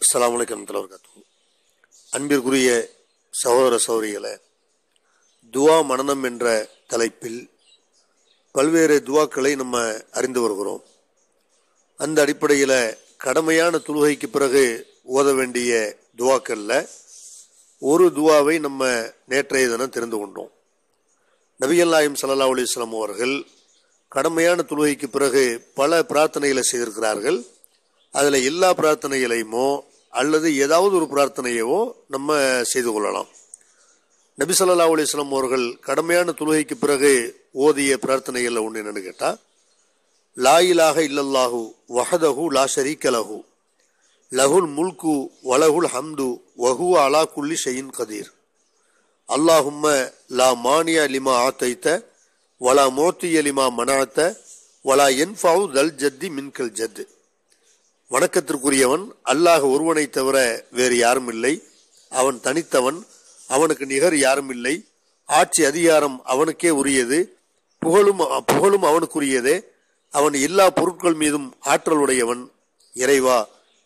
அஸ்லாம் வலைக்கம் தலைவர்காத்தும் அன்பிற்குரிய சகோதர சௌரிகளை துவா மனநம் என்ற தலைப்பில் பல்வேறு துவாக்களை நம்ம அறிந்து வருகிறோம் அந்த அடிப்படையில் கடமையான தொழுகைக்கு பிறகு ஓத வேண்டிய துவாக்களில் ஒரு துவாவை நம்ம நேற்றைய தினம் தெரிந்து கொண்டோம் நபிகல்லாயும் சல்லா அலிஸ்லாம் அவர்கள் கடமையான தொழுகைக்கு பிறகு பல பிரார்த்தனைகளை செய்திருக்கிறார்கள் அதில் எல்லா பிரார்த்தனைகளையுமோ அல்லது ஏதாவது ஒரு பிரார்த்தனையவோ நம்ம செய்து கொள்ளலாம் நபி சொல்லா அலிஸ்லாம் அவர்கள் கடுமையான தொழுகைக்கு பிறகு ஓதிய பிரார்த்தனைகளில் ஒன்று என்னன்னு கேட்டால் லா இலாக இல்லல்லாஹு வஹதஹு லா ஷரீக் லஹு லஹுல் முல்கு வலகுல் ஹம்து வஹு அலா குல்லி ஷெயின் கதீர் அல்லாஹும்ம லா மானியா லிமா ஆத்தைத்த வலா மோத்தி அலிமா மனாத்த வலா என் ஃபாவு தல் ஜத்தி மின்கல் ஜத்து வணக்கத்திற்குரியவன் அல்லாஹ் ஒருவனை தவிர வேறு யாரும் இல்லை அவன் தனித்தவன் அவனுக்கு நிகர் யாரும் இல்லை ஆட்சி அதிகாரம் அவனுக்கே உரியது புகழும் புகழும் அவனுக்குரியதே அவன் எல்லா பொருட்கள் மீதும் ஆற்றல் உடையவன் இறைவா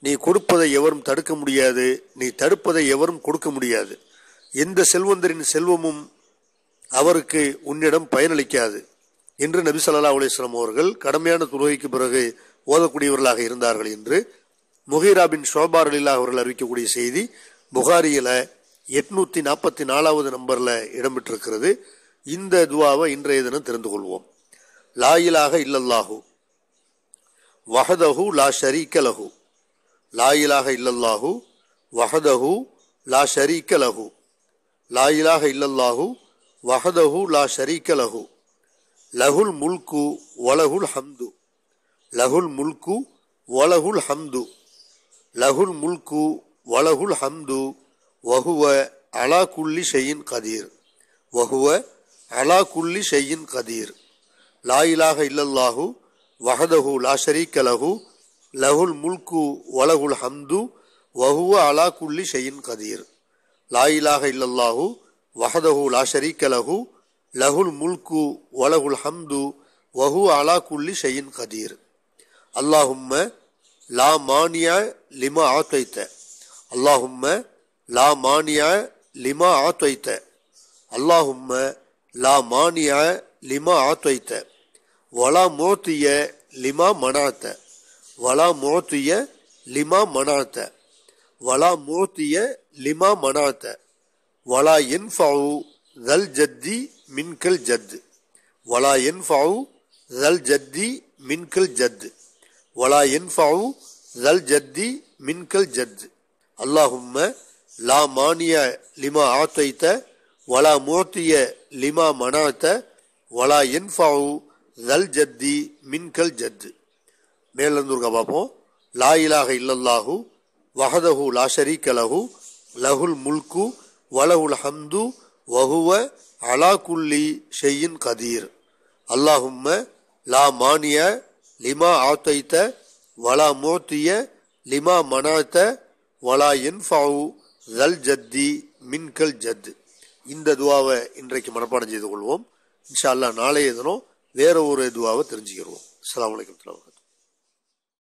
நீ கொடுப்பதை எவரும் தடுக்க முடியாது நீ தடுப்பதை எவரும் கொடுக்க முடியாது எந்த செல்வந்தரின் செல்வமும் அவருக்கு உன்னிடம் பயனளிக்காது என்று நபி சல்லா அவர்கள் கடமையான தொழுகைக்கு பிறகு ஓதக்கூடியவர்களாக இருந்தார்கள் என்று முஹீராபின் சோபார் ஷோபார் அவர்கள் அறிவிக்கக்கூடிய செய்தி புகாரியில் எட்நூத்தி நாற்பத்தி நாலாவது நம்பரில் இடம்பெற்றிருக்கிறது இந்த துவாவை இன்றைய தினம் தெரிந்து கொள்வோம் லாயிலாக இல்லல்லாஹு வஹதஹு லா ஷரீக்க லஹு லாயிலாக இல்லல்லாஹு வஹதஹு லா ஷரீக்க லஹு லாயிலாக இல்லல்லாஹு வஹதஹு லா ஷரீக்க லஹு லஹுல் முல்கு வலகுல் ஹம்து லகுல் முல்கு வலகுல் ஹம்து லகுல் முல்கு வலகுல் ஹம்து வகுவ அலா குல்லி செய்யின் கதீர் வகுவ அலா குல்லி செய்யின் கதீர் லாயிலாக இலாக இல்லல்லாஹு வஹதஹு லா ஷரீக்க லஹு லஹுல் முல்கு வலகுல் ஹம்து வகுவ அலா குல்லி செய்யின் கதீர் லாயிலாக இலாக இல்லல்லாஹு வஹதஹு லா ஷரீக்க லஹு லஹுல் முல்கு வலகுல் ஹம்து வஹுவ அலா குல்லி செய்யின் கதீர் அல்லாஹும்ம லா மானியா லிமா ஆத்வைத்த அல்லாஹும்ம லா மானியா லிமா ஆத்வைத்த அல்லாஹும்ம லா மானியா லிமா ஆத்வைத்த வலா மோத்திய லிமா மனாத்த வலா மோத்திய லிமா மனாத்த வலா மோத்திய லிமா மனாத்த வலா என்ஃபாவு தல் ஜத்தி மின்கல் ஜத் வலா என்ஃபாவு தல் ஜத்தி மின்கல் ஜத்து வலா என்ஃபாவு ஜல் ஜத்தி மின்கல் ஜத் அல்லாஹும்ம லா மானிய லிமா ஆத்தைத்த வலா மூர்த்திய லிமா மனாத்த வலா என்ஃபாவு ஜல் ஜத்தி மின்கல் ஜத் மேலிருந்துருக்க பார்ப்போம் லா இலாக இல்லல்லாஹு வஹதஹு லா ஷரீக் லஹு லஹுல் முல்கு வலஹுல் ஹம்து வஹுவ அலா குல்லி ஷெய்யின் கதீர் அல்லாஹும்ம லா மானிய லிமா ஆத்தைத்த வலா மோத்திய லிமா மனாத்த வலா என்ஃபாவு ஜல் ஜத்தி மின்கல் ஜத் இந்த துவாவை இன்றைக்கு மனப்பாடம் செய்து கொள்வோம் இன்ஷா அல்லா நாளைய தினம் வேற ஒரு துவாவை தெரிஞ்சுக்கிறோம் அஸ்லாம் வலைக்கம்